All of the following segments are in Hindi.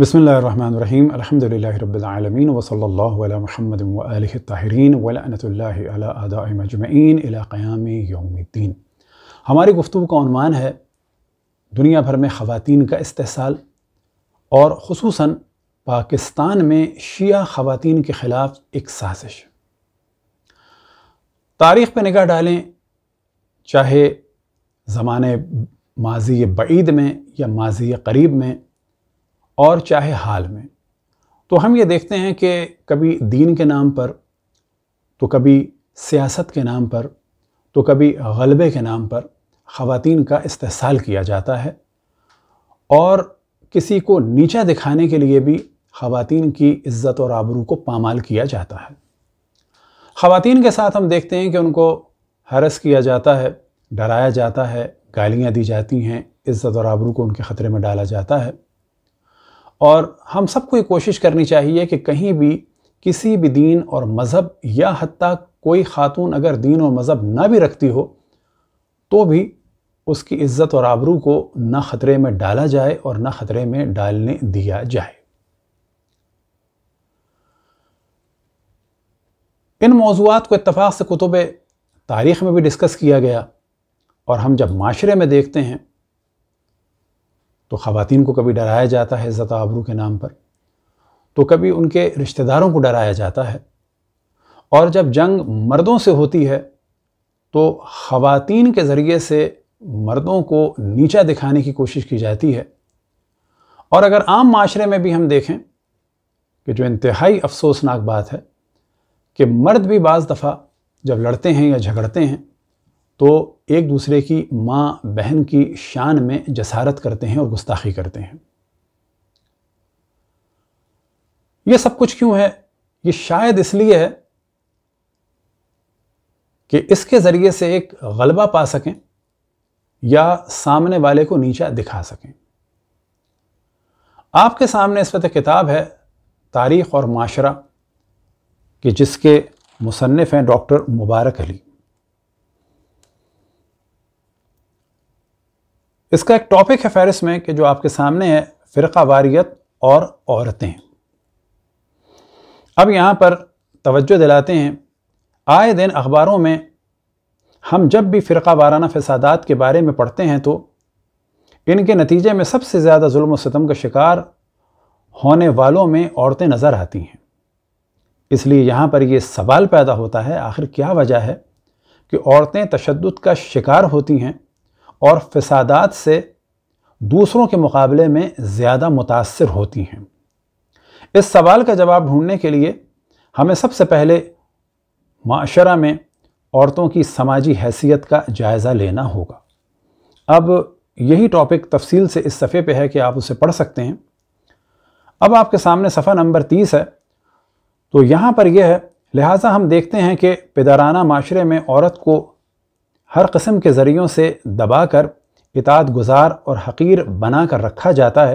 बसमीम अलहमदिल्लाबीआलमीन वसल्ला महमद ताहरीन वलानतमजमैन इलाक़याम यौमद्दीन हमारी गुफ्तु का अनवान है दुनिया भर में ख़वान का इस्तेसाल और खसूस पाकिस्तान में शिया ख़वान के ख़िलाफ़ एक साजिश तारीख़ पर निगाह डालें चाहे ज़माने माजी बीद में या माजी करीब में और चाहे हाल में तो हम ये देखते हैं कि कभी दीन के नाम पर तो कभी सियासत के नाम पर तो कभी गलबे के नाम पर ख़वातीन का इस्तेसाल किया जाता है और किसी को नीचा दिखाने के लिए भी ख़वातीन की इज़्ज़त और आबरू को पामाल किया जाता है ख़वातीन के साथ हम देखते हैं कि उनको हरस किया जाता है डराया जाता है गालियाँ दी जाती हैं इज़्ज़त और आबरू को उनके ख़तरे में डाला जाता है और हम सबको ये कोशिश करनी चाहिए कि कहीं भी किसी भी दीन और मज़हब या हती कोई ख़ातून अगर दीन और मज़हब ना भी रखती हो तो भी उसकी इज़्ज़त और आबरू को ना ख़तरे में डाला जाए और ना ख़तरे में डालने दिया जाए इन मौजूद को इतफ़ाक़ से कुतुब तारीख़ में भी डिस्कस किया गया और हम जब माशरे में देखते हैं तो ख़वान को कभी डराया जाता है इज़्ज़त आबरू के नाम पर तो कभी उनके रिश्तेदारों को डराया जाता है और जब जंग मर्दों से होती है तो ख़वान के ज़रिए से मर्दों को नीचा दिखाने की कोशिश की जाती है और अगर आम माशरे में भी हम देखें कि जो इंतहाई अफसोसनाक बात है कि मर्द भी बज़ दफ़ा जब लड़ते हैं या झगड़ते हैं तो एक दूसरे की माँ बहन की शान में जसारत करते हैं और गुस्ताखी करते हैं यह सब कुछ क्यों है ये शायद इसलिए है कि इसके ज़रिए से एक गलबा पा सकें या सामने वाले को नीचा दिखा सकें आपके सामने इस वक्त किताब है तारीख़ और माशरा कि जिसके मुसनफ़ हैं डॉक्टर मुबारक अली इसका एक टॉपिक है फहरिस्त में कि जो आपके सामने है फ़िरका वारियत और औरतें अब यहाँ पर तवज्जो दिलाते हैं आए दिन अखबारों में हम जब भी फ़िरका वाराना फसादात के बारे में पढ़ते हैं तो इनके नतीजे में सबसे ज़्यादा जुल्म सितम का शिकार होने वालों में औरतें नज़र आती हैं इसलिए यहाँ पर यह सवाल पैदा होता है आखिर क्या वजह है कि औरतें तशद का शिकार होती हैं और फसादात से दूसरों के मुकाबले में ज़्यादा मुतासर होती हैं इस सवाल का जवाब ढूंढने के लिए हमें सबसे पहले माशरा में औरतों की समाजी हैसियत का जायज़ा लेना होगा अब यही टॉपिक तफसील से इस सफ़े पे है कि आप उसे पढ़ सकते हैं अब आपके सामने सफ़ा नंबर तीस है तो यहाँ पर यह है लिहाजा हम देखते हैं कि पेदाराना माशरे में औरत को हर कस्म के ज़रियों से दबा कर इताद गुजार और हकीर बना कर रखा जाता है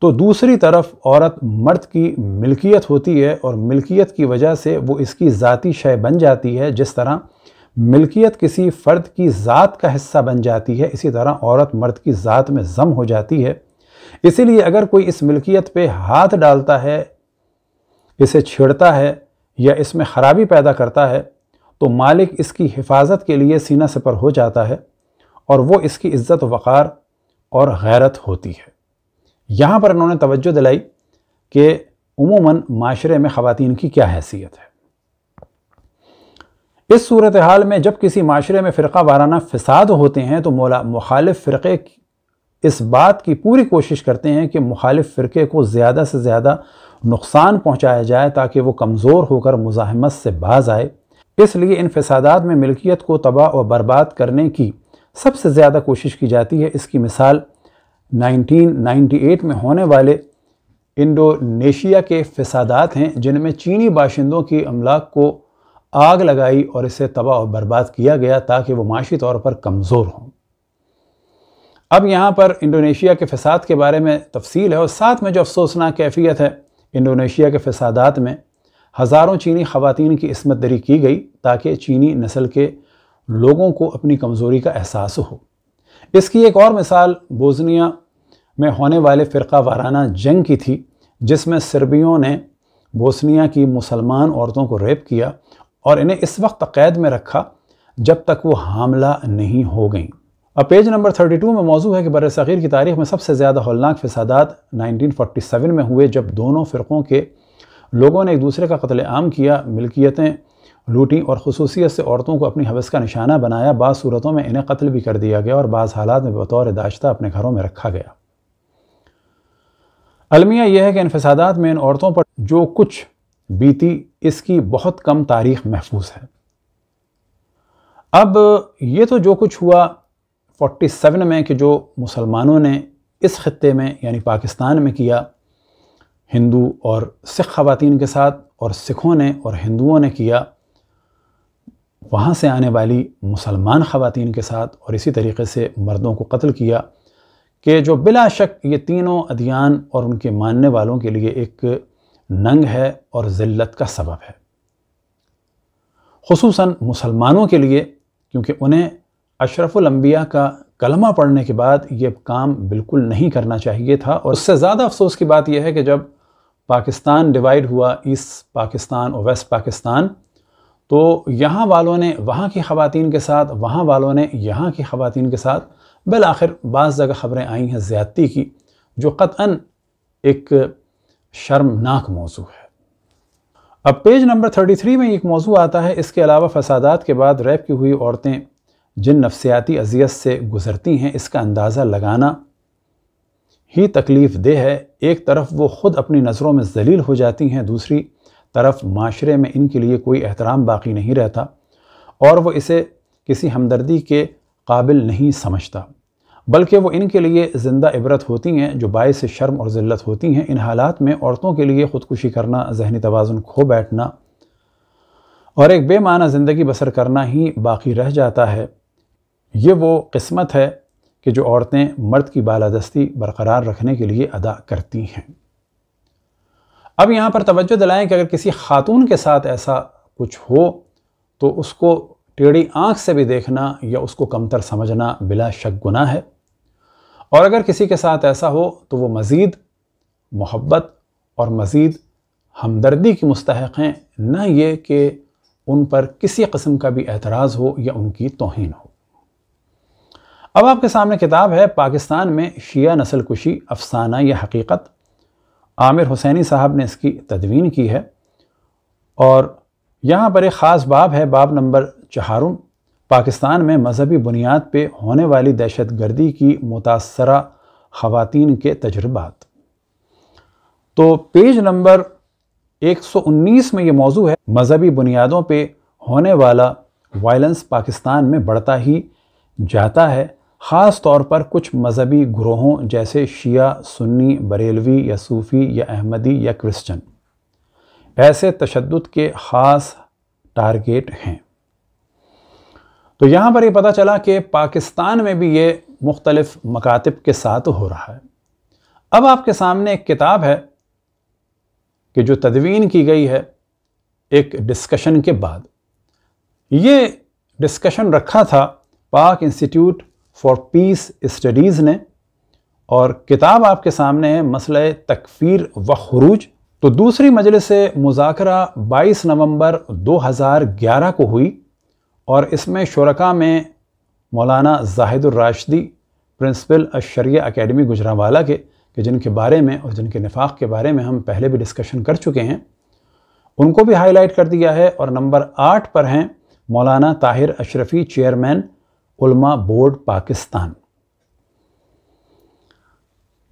तो दूसरी तरफ औरत मर्द की मिल्कियत होती है और मिल्कियत की वजह से वो इसकी ज़ाती शय बन जाती है जिस तरह मिल्कियत किसी फ़र्द की ज़ात का हिस्सा बन जाती है इसी तरह औरत मर्द की ज़ात में ज़म हो जाती है इसीलिए अगर कोई इस मिल्कियत पे हाथ डालता है इसे छेड़ता है या इसमें ख़राबी पैदा करता है तो मालिक इसकी हिफाजत के लिए सीना सपर हो जाता है और वो इसकी इज़्ज़त वक़ार और गैरत होती है यहाँ पर इन्होंने तवज्जो दिलाई कि उमूमन माशरे में ख़वान की क्या हैसियत है इस सूरत हाल में जब किसी माशरे में फ़िरका वाराना फ़साद होते हैं तो मौला मुखालिफ फ़िरक़े इस बात की पूरी कोशिश करते हैं कि मुखालिफ फ़िरके को ज़्यादा से ज़्यादा नुकसान पहुँचाया जाए ताकि वो कमज़ोर होकर मुजाहमत से बाज आए इसलिए इन फसादात में मिल्कियत को तबाह और बर्बाद करने की सबसे ज़्यादा कोशिश की जाती है इसकी मिसाल 1998 में होने वाले इंडोनेशिया के फसादात हैं जिनमें चीनी बाशिंदों की अमलाक को आग लगाई और इसे तबाह और बर्बाद किया गया ताकि वो माशी तौर पर कमज़ोर हों अब यहाँ पर इंडोनेशिया के फसाद के बारे में तफसील है और साथ में जो अफसोसनाक कैफियत है इंडोनेशिया के फसादात में हज़ारों चीनी खवतान की इसमत दरी की गई ताकि चीनी नस्ल के लोगों को अपनी कमज़ोरी का एहसास हो इसकी एक और मिसाल बोजनिया में होने वाले फ़िरका वाराना जंग की थी जिसमें सरबियों ने बोसनिया की मुसलमान औरतों को रेप किया और इन्हें इस वक्त कैद में रखा जब तक वो हामला नहीं हो गई अब पेज नंबर 32 में मौजू है कि बर सग़ीर की तारीख में सबसे ज़्यादा हौलनाक फोटी 1947 में हुए जब दोनों फ़िरक़ों के लोगों ने एक दूसरे का कत्ल आम किया मिल्कियतें लूटी और खसूसियत से औरतों को अपनी हवस का निशाना बनाया बाद सूरतों में इन्हें कत्ल भी कर दिया गया और बाज़ हालात में बतौर दाश्ता अपने घरों में रखा गया अलमिया यह है कि इन फ़सादात में इन औरतों पर जो कुछ बीती इसकी बहुत कम तारीख महफूज है अब ये तो जो कुछ हुआ 47 में कि जो मुसलमानों ने इस ख़त्े में यानी पाकिस्तान में किया हिंदू और सिख खातन के साथ और सिखों ने और हिंदुओं ने किया वहाँ से आने वाली मुसलमान ख़वान के साथ और इसी तरीके से मर्दों को कत्ल किया कि जो बिला शक ये तीनों अदियान और उनके मानने वालों के लिए एक नंग है और ज़िल्लत का सबब है खसूस मुसलमानों के लिए क्योंकि उन्हें अशरफुलम्बिया का कलमा पढ़ने के बाद ये काम बिल्कुल नहीं करना चाहिए था और उससे ज़्यादा अफसोस की बात यह है कि जब पाकिस्तान डिवाइड हुआ ईस्ट पाकिस्तान और वेस्ट पाकिस्तान तो यहाँ वालों ने वहाँ की ख़वान के साथ वहाँ वालों ने यहाँ की ख़वान के साथ बिल आखिर बाज़ जगह ख़बरें आई हैं ज़्यादती की जो क़ता एक शर्मनाक मौजू है अब पेज नंबर थर्टी थ्री में एक मौजू आता है इसके अलावा फसादात के बाद रैप की हुई औरतें जिन नफसियाती अजियत से गुज़रती हैं इसका अंदाज़ा लगाना ही तकलीफ़ दे है एक तरफ वो ख़ुद अपनी नज़रों में जलील हो जाती हैं दूसरी तरफ माशरे में इनके लिए कोई एहतराम बाकी नहीं रहता और वो इसे किसी हमदर्दी के काबिल नहीं समझता बल्कि वो इनके लिए ज़िंदा इबरत होती हैं जो बायस शर्म और ज़िल्लत होती हैं इन हालात में औरतों के लिए ख़ुदकुशी करना जहनी तोज़ुन खो बैठना और एक बेमाना ज़िंदगी बसर करना ही बाकी रह जाता है ये वो किस्मत है कि जो औरतें मर्द की बालादस्ती बरकरार रखने के लिए अदा करती हैं अब यहाँ पर तवज्जो दिलाएं कि अगर किसी खातून के साथ ऐसा कुछ हो तो उसको टेढ़ी आँख से भी देखना या उसको कमतर समझना बिला शक गुना है और अगर किसी के साथ ऐसा हो तो वो मज़ीद मोहब्बत और मज़ीद हमदर्दी की मुस्तक हैं न ये कि उन पर किसी कस्म का भी एतराज़ हो या उनकी तोहन हो अब आपके सामने किताब है पाकिस्तान में शिया नसल कुशी अफसाना या हकीकत आमिर हुसैनी साहब ने इसकी तदवीन की है और यहाँ पर एक ख़ास बाब है बाब नंबर चहारुम पाकिस्तान में मजहबी बुनियाद पर होने वाली दहशत गर्दी की मुतासरा ख़वान के तजर्बात तो पेज नंबर 119 में ये मौजू है मजहबी बुनियादों पर होने वाला वायलेंस पाकिस्तान में बढ़ता ही जाता है ख़ास तौर पर कुछ मजहबी ग्रोहों जैसे शिया सुन्नी बरेलवी या सूफ़ी या अहमदी या क्रिश्चन ऐसे तशद के ख़ास टारगेट हैं तो यहाँ पर ये पता चला कि पाकिस्तान में भी ये मुख्तलफ़ मकातब के साथ हो रहा है अब आपके सामने एक किताब है कि जो तदवीन की गई है एक डिस्कशन के बाद ये डिस्कशन रखा था पाक इंस्टीट्यूट फॉर पीस स्टडीज़ ने और किताब आपके सामने है मसला तकफीर व खरूज तो दूसरी मजलिस मुजाकरा 22 नवंबर 2011 को हुई और इसमें शुरका में मौलाना जाहिदुलराशदी प्रिंसिपल अशरिया अकेडमी गुजरावाला के कि जिनके बारे में और जिनके नफाक के बारे में हम पहले भी डिस्कशन कर चुके हैं उनको भी हाईलाइट कर दिया है और नंबर आठ पर हैं मौलाना ताहिर अशरफी चेयरमैन उलमा बोर्ड पाकिस्तान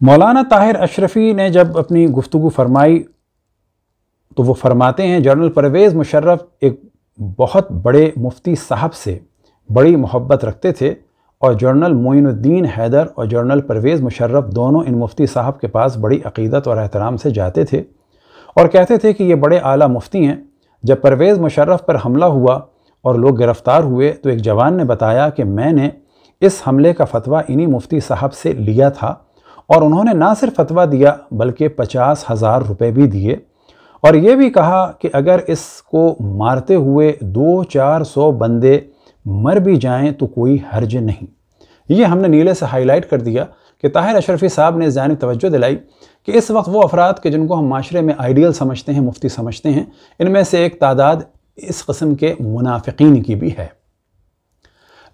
मौलाना ताहिर अशरफी ने जब अपनी गुफ्तु फरमाई तो वो फरमाते हैं जनरल परवेज़ मुशर्रफ एक बहुत बड़े मुफ्ती साहब से बड़ी मोहब्बत रखते थे और जनरल मोइनुद्दीन हैदर और जनरल परवेज़ मुशर्रफ दोनों इन मुफ्ती साहब के पास बड़ी अकीदत और एहतराम से जाते थे और कहते थे कि ये बड़े आला मुफ्ती हैं जब परवेज़ मुशर्रफ पर हमला हुआ और लोग गिरफ्तार हुए तो एक जवान ने बताया कि मैंने इस हमले का फतवा इन्हीं मुफ्ती साहब से लिया था और उन्होंने ना सिर्फ फतवा दिया बल्कि पचास हज़ार रुपये भी दिए और ये भी कहा कि अगर इसको मारते हुए दो चार सौ बंदे मर भी जाएं तो कोई हर्ज नहीं ये हमने नीले से हाईलाइट कर दिया कि ताहिर अशरफी साहब ने जानी तवज्जो दिलाई कि इस वक्त वो अफराद के जिनको हम माशरे में आइडियल समझते हैं मुफ्ती समझते हैं इनमें से एक तादाद इस कस्म के मुनाफिकीन की भी है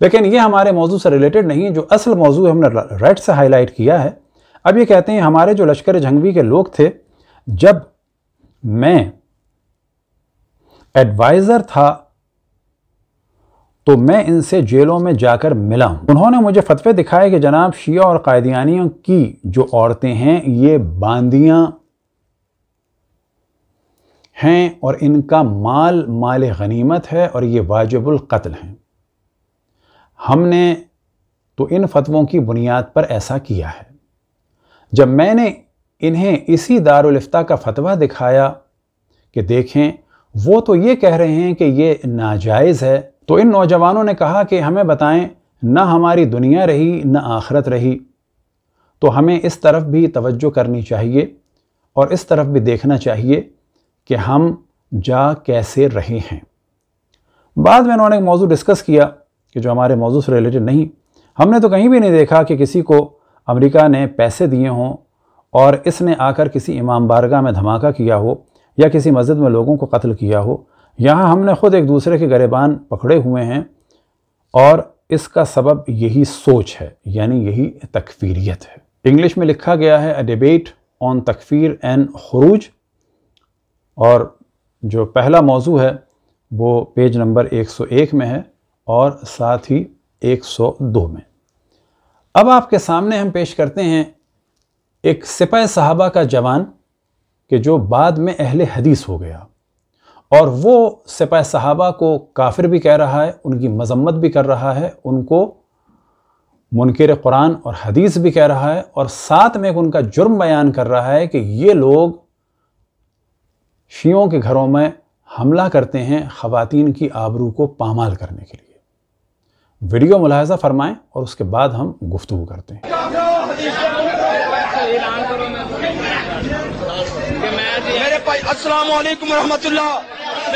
लेकिन ये हमारे मौजू से रिलेटेड नहीं है जो असल मौजू हमने रेड से हाईलाइट किया है अब ये कहते हैं हमारे जो लश्कर जंगवी के लोग थे जब मैं एडवाइज़र था तो मैं इनसे जेलों में जाकर मिला हूँ उन्होंने मुझे फतवे दिखाए कि जनाब शिया और कायदियानियों की जो औरतें हैं ये बांदियाँ हैं और इनका माल माल गनीमत है और ये कत्ल हैं हमने तो इन फतवों की बुनियाद पर ऐसा किया है जब मैंने इन्हें इसी दारुलफ्ता का फतवा दिखाया कि देखें वो तो ये कह रहे हैं कि ये नाजायज़ है तो इन नौजवानों ने कहा कि हमें बताएं न हमारी दुनिया रही न आखरत रही तो हमें इस तरफ भी तवज्जो करनी चाहिए और इस तरफ भी देखना चाहिए कि हम जा कैसे रहे हैं बाद में उन्होंने एक मौजू डिस्कस किया कि जो हमारे मौजू से रिलेटेड नहीं हमने तो कहीं भी नहीं देखा कि किसी को अमेरिका ने पैसे दिए हों और इसने आकर किसी इमाम बारगा में धमाका किया हो या किसी मस्जिद में लोगों को कत्ल किया हो यहाँ हमने ख़ुद एक दूसरे के गरेबान पकड़े हुए हैं और इसका सबब यही सोच है यानी यही तकफीरियत है इंग्लिश में लिखा गया है अ डिबेट ऑन तकफीर एंड खरूज और जो पहला मौजू है वो पेज नंबर 101 में है और साथ ही 102 में अब आपके सामने हम पेश करते हैं एक सिपाही साहबा का जवान कि जो बाद में अहले हदीस हो गया और वो सिपाही साहबा को काफिर भी कह रहा है उनकी मजम्मत भी कर रहा है उनको मुनकर कुरान और हदीस भी कह रहा है और साथ में एक उनका जुर्म बयान कर रहा है कि ये लोग शियों के घरों में हमला करते हैं ख़वातीन की आबरू को पामाल करने के लिए वीडियो मुलाहजा फरमाएं और उसके बाद हम गुफ्तु करते हैं मेरे भाई अस्सलाम वालेकुम रहमतुल्लाह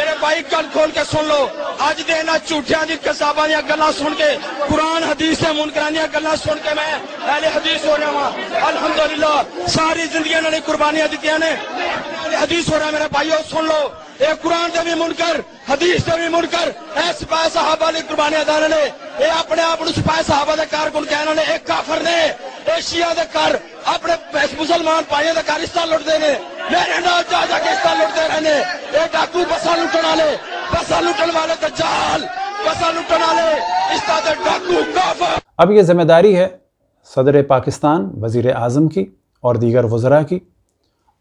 मेरे भाई कल खोल के सुन लो आज देना झूठिया ਝੂਠਿਆਂ कसाबा ਕਸਾਬਾਂ ਦੀਆਂ सुन के कुरान हदीस ਹਦੀਸ मुनकरान ਮੁਨਕਰਾਂ ਦੀਆਂ सुन के मैं ਮੈਂ हदीस हो रहा ਰਿਹਾ ਹਾਂ सारी जिंदगी ਜ਼ਿੰਦਗੀ कुर्बानियां ਨੇ ने हदीस हो रहा है मेरे भाइयों सुन लो ये कुरान से भी मुनकर हदीस से भी मुनकर सिपाही साहबा ने कुर्बानी अदान ने यह अपने आप सिपाही साहबा के कारकुन कहना ने एक काफर ने एशिया के घर अपने मुसलमान भाइयों के घर हिस्सा लुटते ने मेरे नाल जा जाके हिस्सा लुटते रहने ये डाकू बसा लुटन वाले बसा लुटन वाले दज्जाल बसा लुटन वाले हिस्सा डाकू काफर अब ये जिम्मेदारी है सदर पाकिस्तान वजीर आजम की और दीगर वजरा की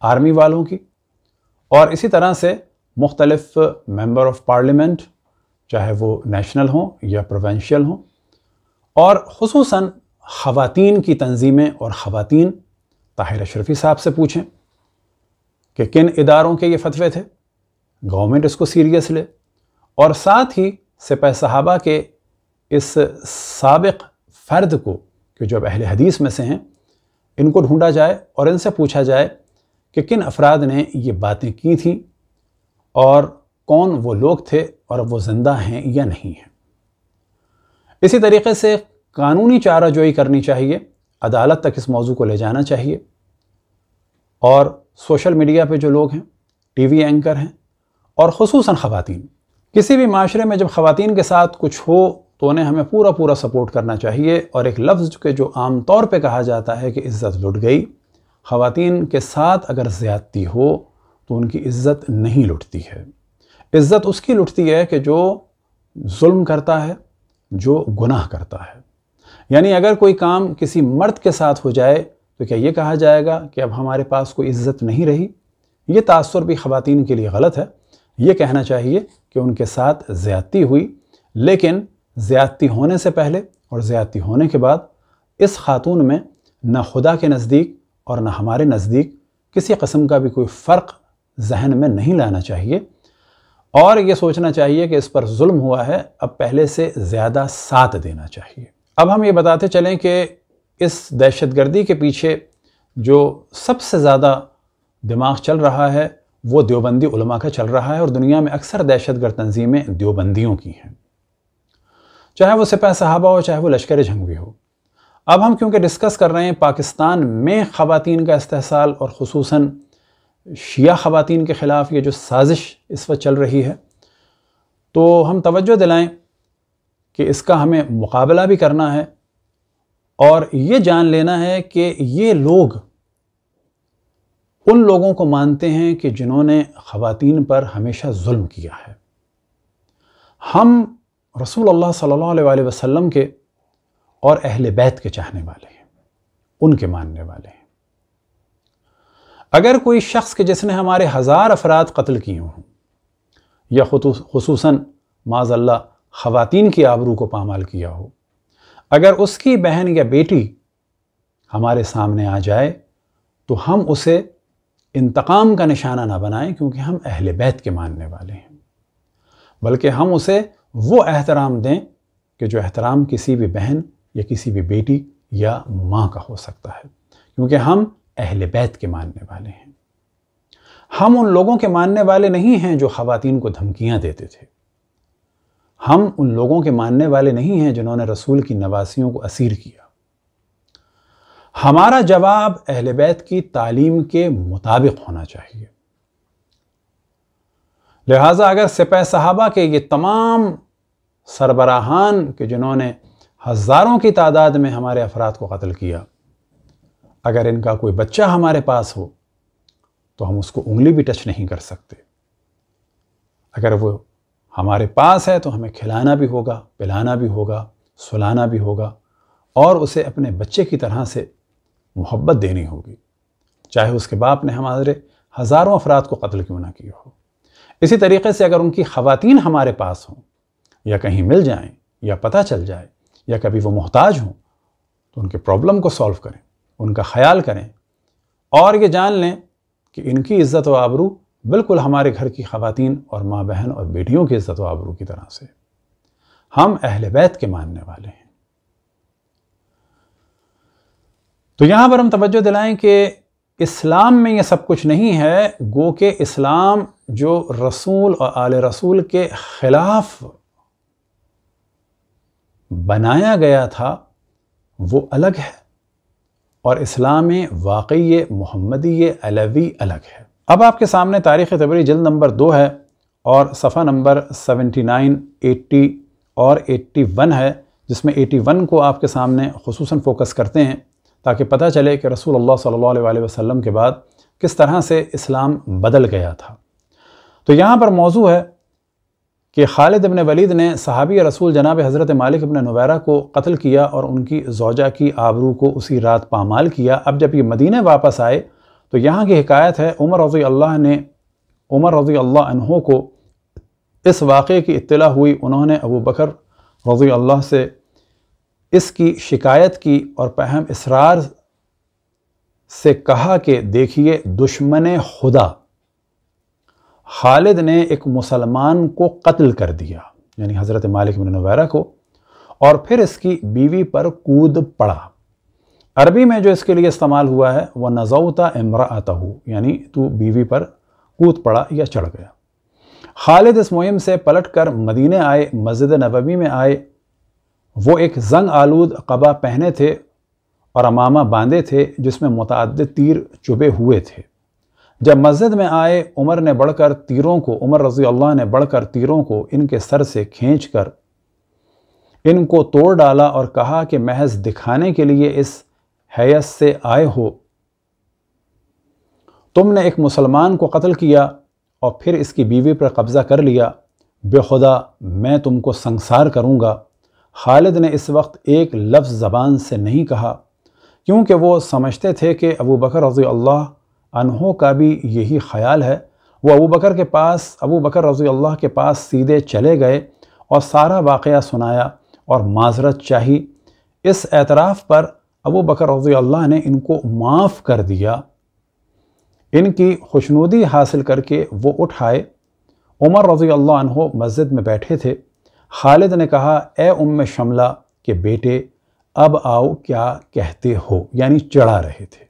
आर्मी वालों की और इसी तरह से मुख्तलफ़ मेंबर ऑफ पार्लियामेंट चाहे वो नेशनल हों या प्रोवेंशल हों और खसूस ख़वान की तंजीमें और ख़वान ताहिर अशरफी साहब से पूछें कि किन इदारों के ये फतवे थे गवर्नमेंट इसको सीरियस ले और साथ ही सिपह साहबा के इस सबक फ़र्द को कि जो अब अहल हदीस में से हैं इनको ढूंढा जाए और इनसे पूछा जाए कि किन अफराद ने ये बातें की थी और कौन वो लोग थे और वो ज़िंदा हैं या नहीं हैं इसी तरीके से कानूनी चारा जोई करनी चाहिए अदालत तक इस मौजू को ले जाना चाहिए और सोशल मीडिया पे जो लोग हैं टीवी एंकर हैं और खसूस ख़वान किसी भी माशरे में जब ख़वातीन के साथ कुछ हो तो उन्हें हमें पूरा पूरा सपोर्ट करना चाहिए और एक लफ्ज़ के जो आम तौर पर कहा जाता है कि इज़्ज़त लुट गई ख़वातीन के साथ अगर ज़्यादती हो तो उनकी इज़्ज़त नहीं लुटती है इज़्ज़त उसकी लुटती है कि जो जुल्म करता है जो गुनाह करता है यानी अगर कोई काम किसी मर्द के साथ हो जाए तो क्या ये कहा जाएगा कि अब हमारे पास कोई इज़्ज़त नहीं रही ये तासर भी ख़वातीन के लिए गलत है ये कहना चाहिए कि उनके साथ ज़्यादती हुई लेकिन ज़्यादती होने से पहले और ज़्यादती होने के बाद इस खातून में ना खुदा के नज़दीक और न हमारे नज़दीक किसी कस्म का भी कोई फ़र्क जहन में नहीं लाना चाहिए और ये सोचना चाहिए कि इस पर जुल्म हुआ है अब पहले से ज़्यादा साथ देना चाहिए अब हम ये बताते चलें कि इस दहशत गर्दी के पीछे जो सबसे ज़्यादा दिमाग चल रहा है वो देवबंदी उलमा का चल रहा है और दुनिया में अक्सर दहशत गर्द तंजीमें देवबंदियों की हैं चाहे वो सिपा सहाबा हो चाहे वो लश्कर जंगवी हो अब हम क्योंकि डिस्कस कर रहे हैं पाकिस्तान में ख़वान का इस्तेसाल और खसूस शिया ख़वान के ख़िलाफ़ ये जो साजिश इस वक्त चल रही है तो हम तवज्जो दिलाएं कि इसका हमें मुकाबला भी करना है और ये जान लेना है कि ये लोग उन लोगों को मानते हैं कि जिन्होंने ख़वान पर हमेशा जुल्म किया है हम रसूल अल्लाह सल्लल्लाहु अलैहि वसल्लम के और अहल बैत के चाहने वाले हैं उनके मानने वाले हैं अगर कोई शख्स के जिसने हमारे हज़ार अफराद कत्ल किए हों या खसूस माजल्ला ख़वान की आबरू को पामाल किया हो अगर उसकी बहन या बेटी हमारे सामने आ जाए तो हम उसे इंतकाम का निशाना ना बनाएं क्योंकि हम अहल बैत के मानने वाले हैं बल्कि हम उसे वो एहतराम दें कि जो एहतराम किसी भी बहन या किसी भी बेटी या माँ का हो सकता है क्योंकि हम अहल बैत के मानने वाले हैं हम उन लोगों के मानने वाले नहीं हैं जो खातन को धमकियाँ देते थे हम उन लोगों के मानने वाले नहीं हैं जिन्होंने रसूल की नवासियों को असीर किया हमारा जवाब अहल बैत की तालीम के मुताबिक होना चाहिए लिहाजा अगर सिपह साहबा के ये तमाम सरबराहान के जिन्होंने हज़ारों की तादाद में हमारे अफराद को कत्ल किया अगर इनका कोई बच्चा हमारे पास हो तो हम उसको उंगली भी टच नहीं कर सकते अगर वो हमारे पास है तो हमें खिलाना भी होगा पिलाना भी होगा सुलाना भी होगा और उसे अपने बच्चे की तरह से मोहब्बत देनी होगी चाहे उसके बाप ने हमारे हज़ारों अफराद को कत्ल क्यों ना किया हो इसी तरीके से अगर उनकी ख़वातीन हमारे पास हों या कहीं मिल जाएं या पता चल जाए या कभी वो मोहताज हों तो उनके प्रॉब्लम को सॉल्व करें उनका ख्याल करें और ये जान लें कि इनकी इज़्ज़त व आबरू बिल्कुल हमारे घर की खातिन और माँ बहन और बेटियों की इज़्ज़त व आबरू की तरह से हम अहल बैत के मानने वाले हैं तो यहाँ पर हम तवज्जो दिलाएं कि इस्लाम में ये सब कुछ नहीं है गो के इस्लाम जो रसूल और आल रसूल के ख़िलाफ़ बनाया गया था वो अलग है और इस्लाम वाकई मोहम्मदी अलवी अलग है अब आपके सामने तारीख़ तबरी जल्द नंबर दो है और सफ़ा नंबर सेवेंटी नाइन एट्टी और एट्टी वन है जिसमें वन को आपके सामने खसूस फ़ोकस करते हैं ताकि पता चले कि रसूल अल्लाह सल्लल्लाहु अलैहि वसल्लम के बाद किस तरह से इस्लाम बदल गया था तो यहाँ पर मौजू है कि खालिद अबन वलीद ने सहाबी रसूल जनाब हज़रत मालिक अपने नवैरा को कत्ल किया और उनकी जोजा की आबरू को उसी रात पामाल किया अब जब ये मदीने वापस आए तो यहाँ की हकायत है उमर रज़ी अल्लाह ने उमर रज़ी अल्लाह को इस वाक़े की इत्तला हुई उन्होंने अबू बकर रज़ी अल्लाह से इसकी शिकायत की और पहम इसरार से कहा कि देखिए दुश्मन खुदा खालिद ने एक मुसलमान को कत्ल कर दिया यानी हज़रत मालिक बिन को और फिर इसकी बीवी पर कूद पड़ा अरबी में जो इसके लिए इस्तेमाल हुआ है वह नजौता इमरातहू यानी तू बीवी पर कूद पड़ा या चढ़ गया खालिद इस मुहिम से पलट कर मदीने आए मस्जिद नबवी में आए वो एक जंग आलूद कबा पहने थे और अमामा बांधे थे जिसमें मुतद तीर चुभे हुए थे जब मस्जिद में आए उमर ने बढ़कर तीरों को उमर रजी अल्लाह ने बढ़कर तीरों को इनके सर से खींच कर इनको तोड़ डाला और कहा कि महज दिखाने के लिए इस हैस से आए हो तुमने एक मुसलमान को कत्ल किया और फिर इसकी बीवी पर कब्ज़ा कर लिया बेखुदा मैं तुमको संसार करूँगा खालिद ने इस वक्त एक लफ्ज़ ज़बान से नहीं कहा क्योंकि वो समझते थे कि अबू बकर रजी अल्लाह अनहों का भी यही ख्याल है वो अबू बकर के पास अबू बकर रजी अल्लाह के पास सीधे चले गए और सारा वाक़ सुनाया और माजरत चाही इस एतराफ़ पर अबू बकर रजी अल्लाह ने इनको माफ़ कर दिया इनकी खुशनुदी हासिल करके वो उठाए उमर रजी अल्लाह मस्जिद में बैठे थे खालिद ने कहा ए उम शमला के बेटे अब आओ क्या कहते हो यानी चढ़ा रहे थे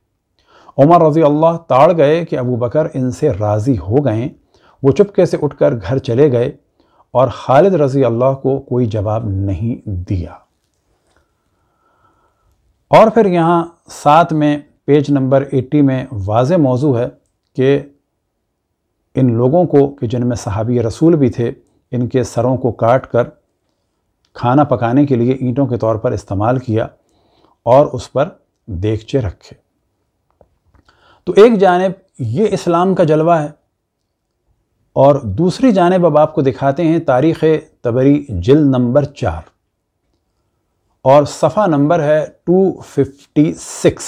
उमर रज़ी अल्लाह ताड़ गए कि अबू बकर इनसे राज़ी हो गए वो चुपके से उठकर घर चले गए और खालिद रज़ी अल्लाह को कोई जवाब नहीं दिया और फिर यहाँ साथ में पेज नंबर 80 में वाज मौजू है कि इन लोगों को कि जिनमें सहाबी रसूल भी थे इनके सरों को काट कर खाना पकाने के लिए ईंटों के तौर पर इस्तेमाल किया और उस पर देखचे रखे तो एक जानब ये इस्लाम का जलवा है और दूसरी जानब अब आपको दिखाते हैं तारीख़ तबरी जिल नंबर चार और सफ़ा नंबर है 256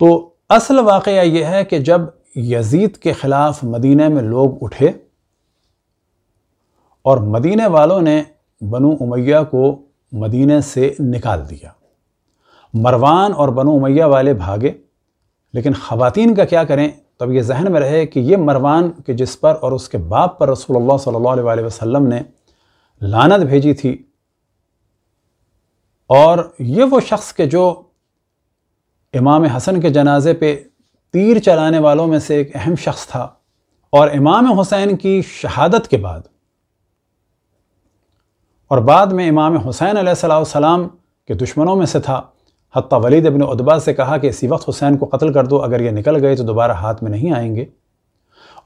तो असल वाक़ यह है कि जब यजीद के ख़िलाफ़ मदीने में लोग उठे और मदीने वालों ने बनु उमैया को मदीने से निकाल दिया मरवान और बनो उमैया वाले भागे लेकिन ख़वातीन का क्या करें तब ये जहन में रहे कि ये मरवान के जिस पर और उसके बाप पर रसूलुल्लाह सल्लल्लाहु अलैहि वसल्लम ने लानत भेजी थी और ये वो शख्स के जो इमाम हसन के जनाजे पे तीर चलाने वालों में से एक अहम शख्स था और इमाम हुसैन की शहादत के बाद और बाद में इमाम हुसैन सलाम के दुश्मनों में से था हती वलीद अबिन उदबा से कहा कि इसी वक्त हुसैन को कत्ल कर दो अगर ये निकल गए तो दोबारा हाथ में नहीं आएंगे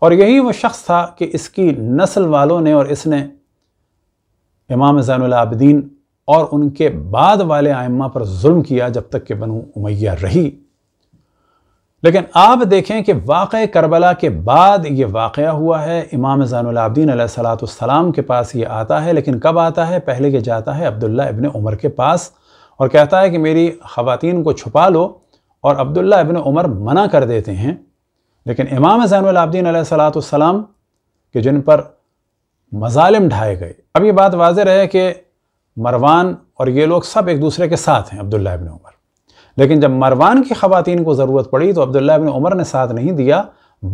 और यही वो शख्स था कि इसकी नस्ल वालों ने और इसने इमाम जैनलाबद्दीन और उनके बाद वाले आयमा पर जुल्म किया जब तक कि बनु उमैया रही लेकिन आप देखें कि वाक़ करबला के बाद ये वाक़ हुआ है इमाम जैनलाबद्दीन सलाम के पास ये आता है लेकिन कब आता है पहले ये जाता है अब्दुल्ला इबन उमर के पास और कहता है कि मेरी ख़वातीन को छुपा लो और अब्दुल्ला इबन उमर मना कर देते हैं लेकिन इमाम ज़ैनलाब्दीन सलाम के जिन पर मजालिम ढाए गए अब ये बात वाज रहे कि मरवान और ये लोग सब एक दूसरे के साथ हैं अब्दुल्ला इबन उमर लेकिन जब मरवान की ख़वातीन को ज़रूरत पड़ी तो अब्दुल्ला इबन उमर ने साथ नहीं दिया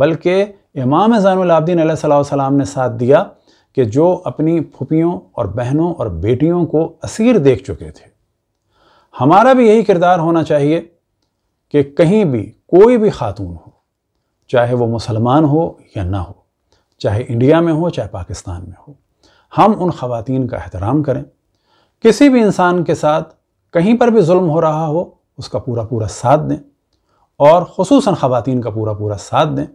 बल्कि इमाम ज़ैनलाब्दीन सलाम ने साथ दिया कि जो अपनी फुपियों और बहनों और बेटियों को असीर देख चुके थे हमारा भी यही किरदार होना चाहिए कि कहीं भी कोई भी खातून हो चाहे वो मुसलमान हो या ना हो चाहे इंडिया में हो चाहे पाकिस्तान में हो हम उन खातन का एहतराम करें किसी भी इंसान के साथ कहीं पर भी जुल्म हो रहा हो उसका पूरा पूरा साथ दें और खसूस ख़वातीन का पूरा पूरा साथ दें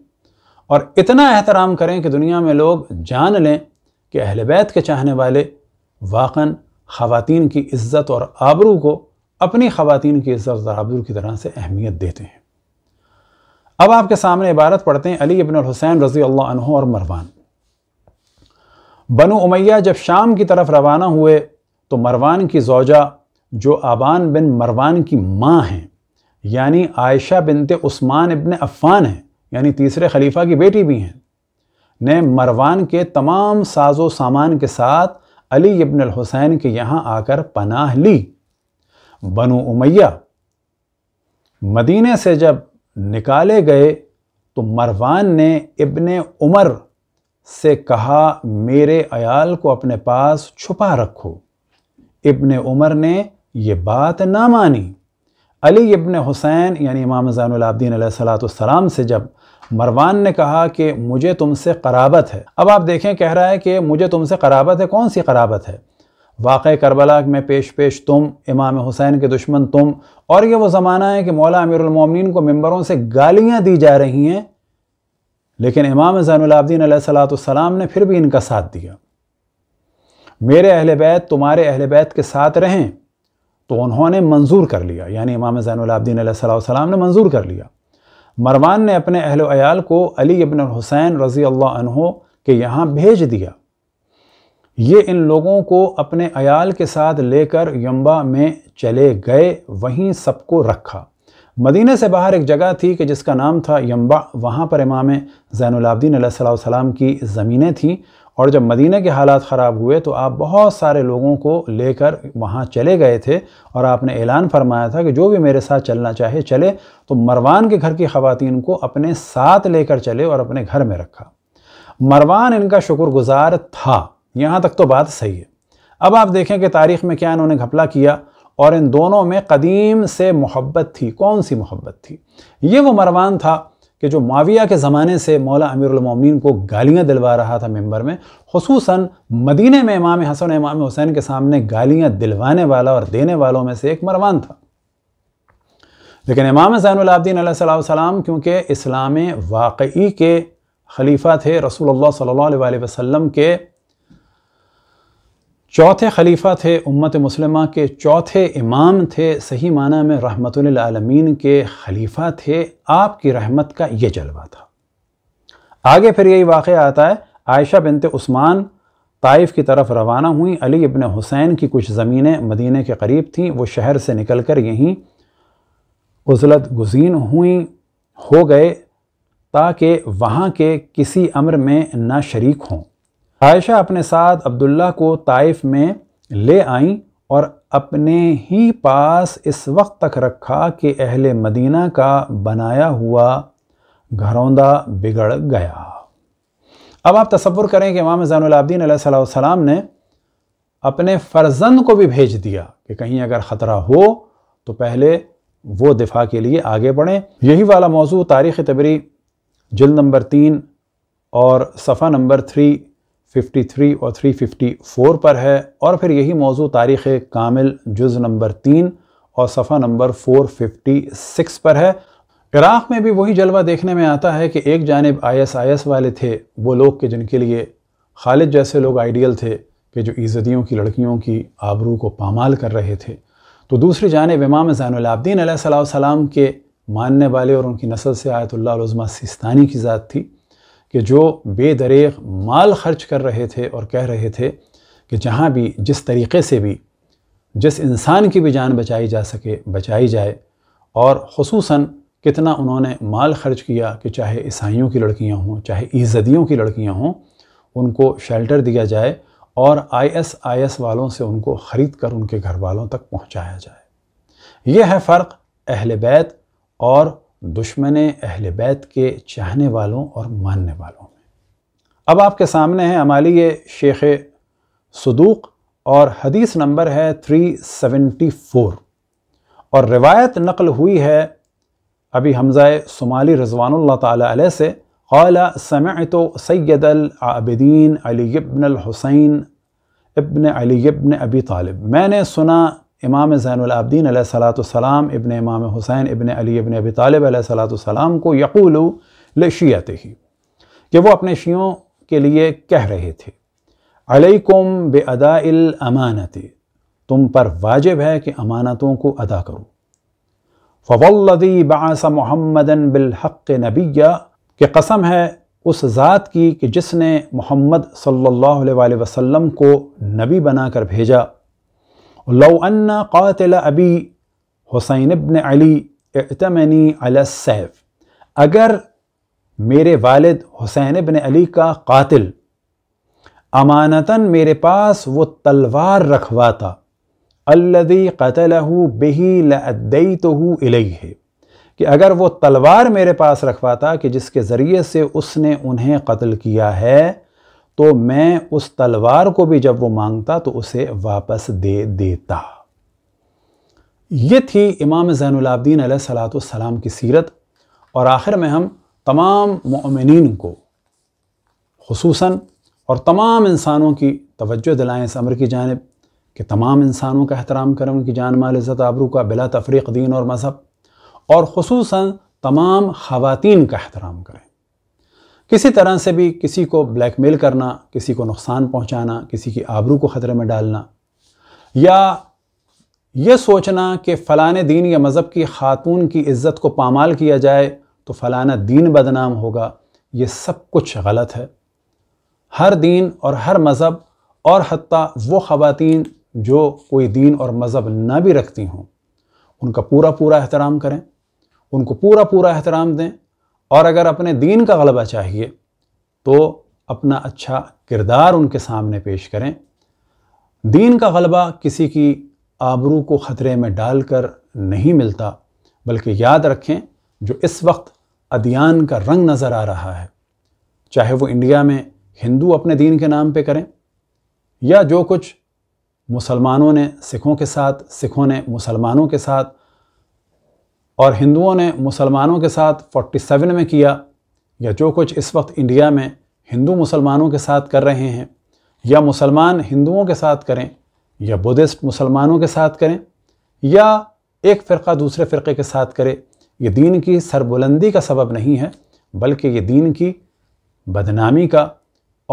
और इतना एहतराम करें कि दुनिया में लोग जान लें कि अहल बैत के चाहने वाले वाकन ख़वातीन की इज़्ज़त और आबरू को अपनी खातन की इज्जत बराबर की तरह से अहमियत देते हैं अब आपके सामने इबारत पढ़ते हैं अली अबिन हुसैन रज़ी अल्लाह और मरवान बनु उमैया जब शाम की तरफ रवाना हुए तो मरवान की जौजा जो आबान बिन मरवान की माँ हैं यानी आयशा बिनते उस्मान इबन अफ़ान हैं यानी तीसरे खलीफा की बेटी भी हैं ने मरवान के तमाम साजो सामान के साथ अली इबन हुसैन के यहाँ आकर पनाह ली बनु उमैया मदीने से जब निकाले गए तो मरवान ने इब्ने उमर से कहा मेरे अयाल को अपने पास छुपा रखो इब्ने उमर ने ये बात ना मानी अली इब्ने हुसैन यानी इमाम जैनदीन सलाम से जब मरवान ने कहा कि मुझे तुमसे कराबत है अब आप देखें कह रहा है कि मुझे तुमसे कराबत है कौन सी कराबत है वाक़ करबला में पेश पेश तुम इमाम हुसैन के दुश्मन तुम और ये वो ज़माना है कि मौला अमीरमिन को मम्बरों से गालियाँ दी जा रही हैं लेकिन इमाम जैनलाब्दीन सलाम ने फिर भी इनका साथ दिया मेरे अहल बैत तुम्हारे अहल बैत के साथ रहें तो उन्होंने मंजूर कर लिया यानी इमाम जैनलाब्दीन सलाम ने मंजूर कर लिया मरवान ने अपने अहल अयाल को अली इबन हुसैन रज़ी अल्लाह के यहाँ भेज दिया ये इन लोगों को अपने अयाल के साथ लेकर यम्बा में चले गए वहीं सबको रखा मदीने से बाहर एक जगह थी कि जिसका नाम था यम्बा वहाँ पर इमाम ज़ैनलाब्दीन सलाम की ज़मीनें थीं और जब मदीने के हालात ख़राब हुए तो आप बहुत सारे लोगों को लेकर वहाँ चले गए थे और आपने ऐलान फरमाया था कि जो भी मेरे साथ चलना चाहे चले तो मरवान के घर की खातिन को अपने साथ लेकर चले और अपने घर में रखा मरवान इनका शुक्रगुजार था यहाँ तक तो बात सही है अब आप देखें कि तारीख़ में क्या इन्होंने घपला किया और इन दोनों में कदीम से मोहब्बत थी कौन सी मोहब्बत थी ये वो मरवान था कि जो माविया के ज़माने से मौला अमीरमिन को गालियाँ दिलवा रहा था मेंबर में खसूस मदीने में इमाम हसन इमाम हुसैन के सामने गालियाँ दिलवाने वाला और देने वालों में से एक मरवान था लेकिन इमाम जैनदीन सलाम क्योंकि इस्लाम वाकई के खलीफा थे रसूल सल्ला वसम के चौथे खलीफा थे उम्मत मुसलमा के चौथे इमाम थे सही माना में रहमतमीन के खलीफा थे आपकी रहमत का ये जलवा था आगे फिर यही वाक़ आता है आयशा बिनते उस्मान ताइफ की तरफ रवाना हुई अली इबन हुसैन की कुछ ज़मीनें मदीने के करीब थीं वो शहर से निकल कर यहीं उजलत गुजीन हुई हो गए ताकि वहाँ के किसी अमर में ना शरीक हों आयशा अपने साथ अब्दुल्ला को ताइफ में ले आईं और अपने ही पास इस वक्त तक रखा कि अहले मदीना का बनाया हुआ घरौंदा बिगड़ गया अब आप तस्वुर करें कि इमाम जैनलाब्दीन सलाम ने अपने फ़र्जंद को भी भेज दिया कि कहीं अगर ख़तरा हो तो पहले वो दिफा के लिए आगे बढ़ें यही वाला मौजू तारीख़ तबरी जल नंबर तीन और सफ़ा नंबर थ्री 53 और 354 पर है और फिर यही मौजू तारीख़ कामिल जुज़ नंबर तीन और सफ़ा नंबर 456 पर है इराक़ में भी वही जलवा देखने में आता है कि एक जानब आईएसआईएस वाले थे वो लोग के जिनके लिए खालिद जैसे लोग आइडियल थे कि जो इज़्ज़तियों की लड़कियों की आबरू को पामाल कर रहे थे तो दूसरी जानब इमाम ज़ैनलाब्दीन सलाम के मानने वाले और उनकी नस्ल से आयतुल्ला सिस्तानी की ज़ात थी कि जो बेदरेग माल खर्च कर रहे थे और कह रहे थे कि जहाँ भी जिस तरीके से भी जिस इंसान की भी जान बचाई जा सके बचाई जाए और खसूस कितना उन्होंने माल खर्च किया कि चाहे ईसाइयों की लड़कियाँ हों चाहे ईज़दियों की लड़कियाँ हों उनको शेल्टर दिया जाए और आईएसआईएस वालों से उनको ख़रीद कर उनके घर वालों तक पहुँचाया जाए यह है फ़र्क अहल बैत और दुश्मन अहल बैत के चाहने वालों और मानने वालों में अब आपके सामने हैं अमाली शेख सदूक और हदीस नंबर है 374 और रिवायत नकल हुई है अभी हमज़ा शुमाली रजवान तै से अला समय तो सैद आबदीन अली इब्न हुसैन इब्न अलीबन अबी तालिब मैंने सुना इमाम ज़ैनआबदीन सलाम इबन इमाम हुसैन इबन अली इबन अबी तालब सलाम को यकूल लशियात ही कि वो अपने शियों के लिए कह रहे थे अलैकुम बेअदाइल अमानती तुम पर वाजिब है कि अमानतों को अदा करो फ़वल्लदी बास मोहम्मदन बिलहक़ नबिया के कसम है उस ज़ात की कि जिसने मोहम्मद सल्लल्लाहु अलैहि वसल्लम को नबी बनाकर भेजा ولو أن قاتل أبي हुसैन इब्न अली इतमनी अलसैफ अगर मेरे वालिद हुसैन इब्न अली का कातिल अमानतन मेरे पास वो तलवार रखवाता अल्लदी कतलहू बेही लद्दई तो इलई है कि अगर वो तलवार मेरे पास रखवाता कि जिसके ज़रिए से उसने उन्हें कत्ल किया है तो मैं उस तलवार को भी जब वो मांगता तो उसे वापस दे देता ये थी इमाम ज़ैनलाब्दीन सलाम की सीरत और आखिर में हम तमाम ममिन को खूस और तमाम इंसानों की तवज्जो दिलाएँ इस अमर की जानब कि तमाम इंसानों का एहतराम करें उनकी जान माल इज़्ज़त आबरू का बिला तफरीक दीन और मज़हब और खसूस तमाम ख़वान का एहतराम करें किसी तरह से भी किसी को ब्लैकमेल करना किसी को नुकसान पहुंचाना किसी की आबरू को ख़तरे में डालना या ये सोचना कि फ़लाने दीन या मज़हब की ख़ातून की इज़्ज़त को पामाल किया जाए तो फ़लाना दीन बदनाम होगा ये सब कुछ गलत है हर दीन और हर मज़हब और हती वो ख़वातीन जो कोई दीन और मज़हब ना भी रखती हों उनका पूरा पूरा एहतराम करें उनको पूरा पूरा एहतराम दें और अगर अपने दीन का गलबा चाहिए तो अपना अच्छा किरदार उनके सामने पेश करें दीन का गलबा किसी की आबरू को ख़तरे में डालकर नहीं मिलता बल्कि याद रखें जो इस वक्त अदियान का रंग नज़र आ रहा है चाहे वो इंडिया में हिंदू अपने दीन के नाम पे करें या जो कुछ मुसलमानों ने सिखों के साथ सिखों ने मुसलमानों के साथ और हिंदुओं ने मुसलमानों के साथ 47 में किया या जो कुछ इस वक्त इंडिया में हिंदू मुसलमानों के साथ कर रहे हैं या मुसलमान हिंदुओं के साथ करें या बुद्धिस्ट मुसलमानों के साथ करें या एक फ़िरका दूसरे फ़िरके के साथ करे ये दीन की सरबुलंदी का सबब नहीं है बल्कि ये दीन की बदनामी का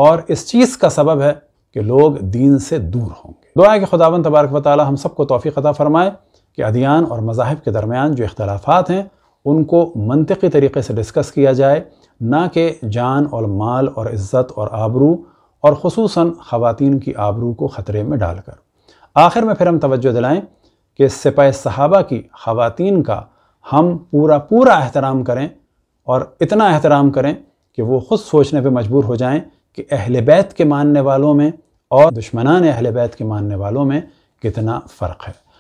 और इस चीज़ का सबब है कि लोग दीन से दूर होंगे दुआ है कि खुदावन तबारक वाली हम सबको तोफ़ी अता फ़रमाए कि अदियान और मजाहब के दरमियान जो इख्तलाफात हैं उनको मनतकी तरीके से डिस्कस किया जाए ना कि जान और माल और इज़्ज़त और आबरू और खसूस ख़वान की आबरू को ख़तरे में डालकर आखिर में फिर हम तवज्जो दिलाएँ कि सिपाही सहाबा की ख़वान का हम पूरा पूरा एहतराम करें और इतना एहतराम करें कि वो ख़ुद सोचने पर मजबूर हो जाएँ कि अहल बैत के मानने वालों में और दुश्मनान अहल बैत के मानने वालों में कितना फ़र्क है